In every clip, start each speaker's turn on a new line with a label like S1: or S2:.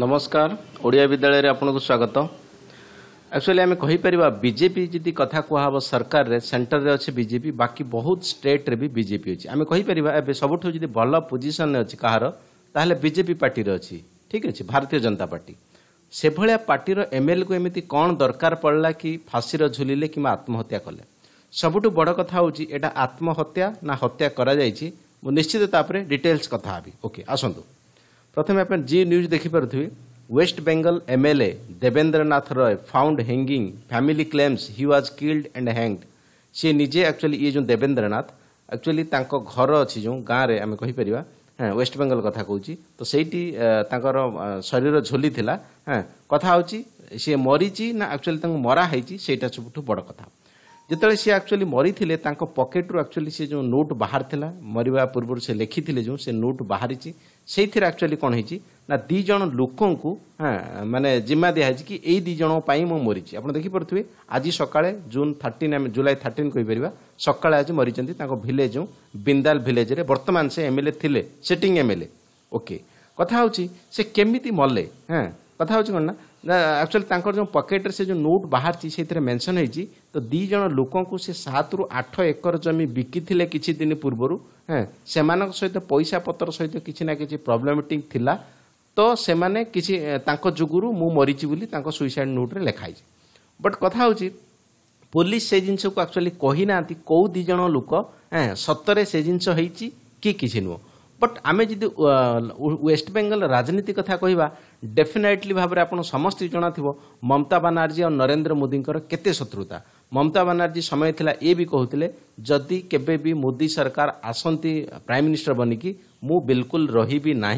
S1: ନମସ୍କାର ଓଡ଼ିଆ ବିଦ୍ୟାଳୟରେ ଆପଣଙ୍କୁ ସ୍ୱାଗତ ଆକ୍ଚୁଆଲି ଆମେ କହିପାରିବା ବିଜେପି ଯଦି କଥା କୁହାହେବ ସରକାରରେ ସେଣ୍ଟରରେ ଅଛି ବିଜେପି ବାକି ବହୁତ ଷ୍ଟେଟରେ ବି ବିଜେପି ଅଛି ଆମେ କହିପାରିବା ଏବେ ସବୁଠୁ ଯଦି ଭଲ ପୋଜିସନରେ ଅଛି କାହାର ତାହେଲେ ବିଜେପି ପାର୍ଟିରେ ଅଛି ଠିକ୍ ଅଛି ଭାରତୀୟ ଜନତା ପାର୍ଟି ସେଭଳିଆ ପାର୍ଟିର ଏମ୍ଏଲ୍ଏକୁ ଏମିତି କ'ଣ ଦରକାର ପଡ଼ିଲା କି ଫାଶୀର ଝୁଲିଲେ କିମ୍ବା ଆତ୍ମହତ୍ୟା କଲେ ସବୁଠୁ ବଡ଼ କଥା ହେଉଛି ଏଇଟା ଆତ୍ମହତ୍ୟା ନା ହତ୍ୟା କରାଯାଇଛି ମୁଁ ନିଶ୍ଚିତ ତା'ପରେ ଡିଟେଲ୍ସ କଥା ହେବି ଓକେ ଆସନ୍ତୁ प्रथमे आपण जी न्यूज देखिपारुଥିବେ West Bengal MLA Debendranath Roy found hanging family claims he was killed and hanged ସିଏ ନିଜେ ଆକ୍ଚୁଆଲି ଇଏ ଯେଉଁ ଦେବେନ୍ଦ୍ରନାଥ ଆକ୍ଚୁଆଲି ତାଙ୍କ ଘର ଅଛି ଯେଉଁ ଗାଁରେ ଆମେ କହିପାରିବା হ্যাঁ ওয়েস্ট বেঙ্গল কথা কৌছি তো সেইটি তাঁর শরীর ঝোলি লা হ্যাঁ কথা হচ্ছে সে মরিছি না আকচুয়ালি তাঁর মরা হয়েছি সেইটা সবুঠু বড় কথা ଯେତେବେଳେ ସେ ଆକ୍ଚୁଆଲି ମରିଥିଲେ ତାଙ୍କ ପକେଟରୁ ଆକ୍ଚୁଆଲି ସେ ଯେଉଁ ନୋଟ୍ ବାହାରିଥିଲା ମରିବା ପୂର୍ବରୁ ସେ ଲେଖିଥିଲେ ଯେଉଁ ସେ ନୋଟ୍ ବାହାରିଛି ସେଇଥିରେ ଆକ୍ଚୁଆଲି କ'ଣ ହେଇଛି ନା ଦୁଇ ଜଣ ଲୋକଙ୍କୁ ମାନେ ଜିମା ଦିଆହେଇଛି କି ଏଇ ଦୁଇ ଜଣଙ୍କ ପାଇଁ ମୁଁ ମରିଛି ଆପଣ ଦେଖିପାରୁଥିବେ ଆଜି ସକାଳେ ଜୁନ୍ ଥାର୍ଟିନ୍ ଆମେ ଜୁଲାଇ ଥାର୍ଟିନ୍ କହିପାରିବା ସକାଳେ ଆଜି ମରିଛନ୍ତି ତାଙ୍କ ଭିଲେଜ୍ ଯେଉଁ ବିନ୍ଦାଲ ଭିଲେଜ୍ରେ ବର୍ତ୍ତମାନ ସେ ଏ ଥିଲେ ସିଟିଂ ଏମ୍ଏଲ୍ଏ ଓକେ କଥା ହେଉଛି ସେ କେମିତି ମଲେ ହଁ କଥା ହେଉଛି କ'ଣ ନା ଆକ୍ଚୁଆଲି ତାଙ୍କର ଯେଉଁ ପକେଟରେ ସେ ଯେଉଁ ନୋଟ୍ ବାହାରିଛି ସେଥିରେ ମେନ୍ସନ୍ ହେଇଛି ତ ଦୁଇ ଜଣ ଲୋକଙ୍କୁ ସେ ସାତରୁ ଆଠ ଏକର ଜମି ବିକିଥିଲେ କିଛି ଦିନ ପୂର୍ବରୁ ହଁ ସେମାନଙ୍କ ସହିତ ପଇସା ପତ୍ର ସହିତ କିଛି ନା କିଛି ପ୍ରବ୍ଲେମେଟିଂ ଥିଲା ତ ସେମାନେ କିଛି ତାଙ୍କ ଯୋଗୁରୁ ମୁଁ ମରିଛି ବୋଲି ତାଙ୍କ ସୁଇସାଇଡ୍ ନୋଟ୍ରେ ଲେଖାହେଇଛି ବଟ୍ କଥା ହେଉଛି ପୋଲିସ ସେ ଜିନିଷକୁ ଆକ୍ଚୁଆଲି କହିନାହାନ୍ତି କେଉଁ ଦୁଇ ଜଣ ଲୋକ ସତରେ ସେ ଜିନିଷ ହେଇଛି କି କିଛି ନୁହଁ বট আমি যদি ওয়েস্টবেঙ্গল রাজনীতি কথা কহা ডেফিনেটলি ভাবে আপনার সমস্ত জনাথিব মমতা বানার্জী আর নরেন্দ্র মোদীঙ্কর কেতে শত্রুতা মমতা বানার্জী সময় লা এ বি কুলে যদি কেবে বি মোদি সরকার আসন্তি প্রাইম মিনিষ্টর বনিকি মু বিলকুল রহবি না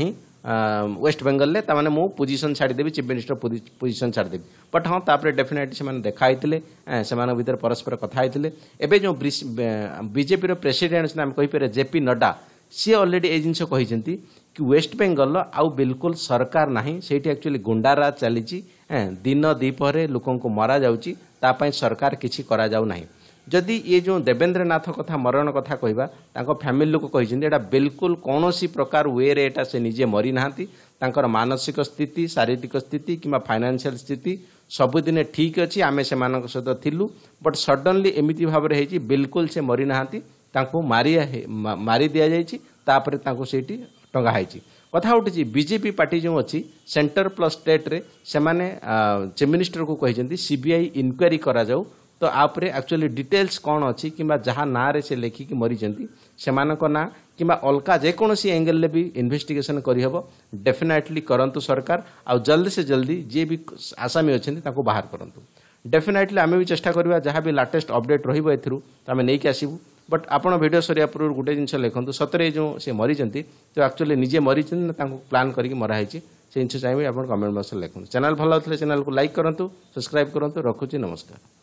S1: ওয়েস্টবেঙ্গলে তা মানে মু পোজিশন ছাড়িদেবি চিফ মিনিষ্টর পোজিশন ছাড়িদেবি বট হ্যাঁ তাপরে ডেফিনেটলি সে দেখা হয়েছে সে ভিতরে পরস্পর কথা হয়েছে এবে যে বিজেপির প্রেসিডেন্ট আমি কইপারে জেপি নড্ডা ସିଏ ଅଲରେଡ଼ି ଏ ଜିନିଷ କହିଛନ୍ତି କି ୱେଷ୍ଟବେଙ୍ଗଲର ଆଉ ବିଲକୁଲ ସରକାର ନାହିଁ ସେଇଠି ଆକ୍ଚୁଆଲି ଗୁଣ୍ଡାରା ଚାଲିଛି ଦିନ ଦ୍ୱିପହରେ ଲୋକଙ୍କୁ ମରାଯାଉଛି ତା ପାଇଁ ସରକାର କିଛି କରାଯାଉ ନାହିଁ ଯଦି ଇଏ ଯେଉଁ ଦେବେନ୍ଦ୍ରନାଥ କଥା ମରଣ କଥା କହିବା ତାଙ୍କ ଫ୍ୟାମିଲି ଲୋକ କହିଛନ୍ତି ଏଇଟା ବିଲକୁଲ କୌଣସି ପ୍ରକାର ୱେରେ ଏଇଟା ସେ ନିଜେ ମରିନାହାନ୍ତି ତାଙ୍କର ମାନସିକ ସ୍ଥିତି ଶାରୀରିକ ସ୍ଥିତି କିମ୍ବା ଫାଇନାନ୍ସିଆଲ ସ୍ଥିତି ସବୁଦିନେ ଠିକ୍ ଅଛି ଆମେ ସେମାନଙ୍କ ସହିତ ଥିଲୁ ବଟ୍ ସଡନ୍ଲି ଏମିତି ଭାବରେ ହେଇଛି ବିଲକୁଲ ସେ ମରିନାହାନ୍ତି ତାଙ୍କୁ ମାରି ମାରି ଦିଆଯାଇଛି ତାପରେ ତାଙ୍କୁ ସେଇଠି ଟଙ୍ଗା ହୋଇଛି କଥା ଉଠିଛି ବିଜେପି ପାର୍ଟି ଯେଉଁ ଅଛି ସେଣ୍ଟର ପ୍ଲସ୍ ଷ୍ଟେଟ୍ରେ ସେମାନେ ଚିଫ୍ ମିନିଷ୍ଟରକୁ କହିଛନ୍ତି ସିବିଆଇ ଇନକ୍ୱାରି କରାଯାଉ ତ ଆପରେ ଆକ୍ଚୁଆଲି ଡିଟେଲ୍ସ କ'ଣ ଅଛି କିମ୍ବା ଯାହା ନାଁରେ ସେ ଲେଖିକି ମରିଛନ୍ତି ସେମାନଙ୍କ ନାଁ କିମ୍ବା ଅଲଗା ଯେକୌଣସି ଏଙ୍ଗେଲରେ ବି ଇନଭେଷ୍ଟିଗେସନ୍ କରିହେବ ଡେଫିନାଇଟଲି କରନ୍ତୁ ସରକାର ଆଉ ଜଲ୍ଦି ସେ ଜଲ୍ଦି ଯିଏ ବି ଆସାମୀ ଅଛନ୍ତି ତାଙ୍କୁ ବାହାର କରନ୍ତୁ ଡେଫିନାଇଟଲି ଆମେ ବି ଚେଷ୍ଟା କରିବା ଯାହା ବି ଲାଟେଷ୍ଟ ଅପଡେଟ୍ ରହିବ ଏଥିରୁ ଆମେ ନେଇକି ଆସିବୁ ବଟ୍ ଆପଣ ଭିଡ଼ିଓ ସରିବା ପୂର୍ବରୁ ଗୋଟେ ଜିନିଷ ଲେଖନ୍ତୁ ସତରେ ଯେଉଁ ସେ ମରିଛନ୍ତି ତ ଆକ୍ଚୁଆଲି ନିଜେ ମରିଛନ୍ତି ନା ତାଙ୍କୁ ପ୍ଲାନ୍ କରିକି ମରା ହେଇଛି ସେ ଜିନିଷ ଚାହିଁବେ ଆପଣ କମେଣ୍ଟ ବକ୍ସରେ ଲେଖନ୍ତୁ ଚ୍ୟାନେଲ୍ ଭଲ ହଉଥିଲେ ଚ୍ୟାନେଲ୍କୁ ଲାଇକ୍ କରନ୍ତୁ ସବସ୍କ୍ରାଇବ୍ କରନ୍ତୁ ରଖୁଛି ନମସ୍କାର